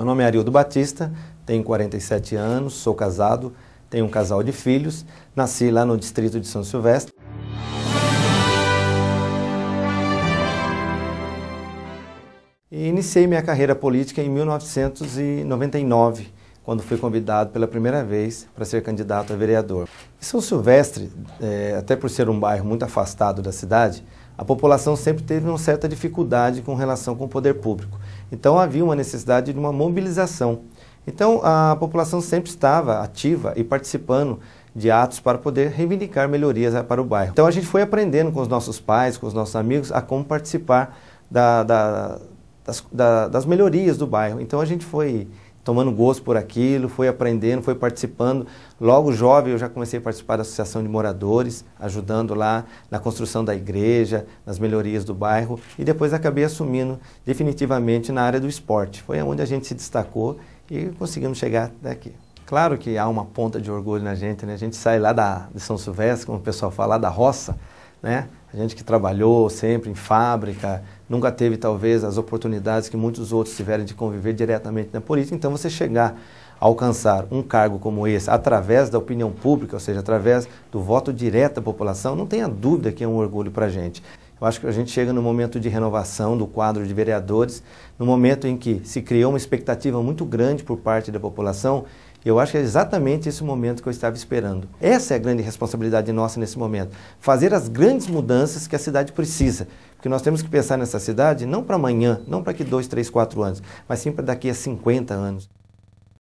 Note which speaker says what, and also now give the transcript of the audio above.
Speaker 1: Meu nome é Ariildo Batista, tenho 47 anos, sou casado, tenho um casal de filhos, nasci lá no distrito de São Silvestre. E iniciei minha carreira política em 1999, quando fui convidado pela primeira vez para ser candidato a vereador. Em São Silvestre, é, até por ser um bairro muito afastado da cidade, a população sempre teve uma certa dificuldade com relação com o poder público. Então havia uma necessidade de uma mobilização. Então a população sempre estava ativa e participando de atos para poder reivindicar melhorias eh, para o bairro. Então a gente foi aprendendo com os nossos pais, com os nossos amigos, a como participar da, da, das, da, das melhorias do bairro. Então a gente foi tomando gosto por aquilo, foi aprendendo, foi participando. Logo jovem eu já comecei a participar da associação de moradores, ajudando lá na construção da igreja, nas melhorias do bairro e depois acabei assumindo definitivamente na área do esporte. Foi onde a gente se destacou e conseguimos chegar até aqui. Claro que há uma ponta de orgulho na gente, né? A gente sai lá da, de São Silvestre, como o pessoal fala, da roça, né? A gente que trabalhou sempre em fábrica, nunca teve talvez as oportunidades que muitos outros tiveram de conviver diretamente na política. Então você chegar a alcançar um cargo como esse através da opinião pública, ou seja, através do voto direto da população, não tenha dúvida que é um orgulho para a gente. Eu acho que a gente chega no momento de renovação do quadro de vereadores, no momento em que se criou uma expectativa muito grande por parte da população. Eu acho que é exatamente esse momento que eu estava esperando. Essa é a grande responsabilidade nossa nesse momento: fazer as grandes mudanças que a cidade precisa. Porque nós temos que pensar nessa cidade não para amanhã, não para daqui dois, três, quatro anos, mas sim para daqui a 50 anos.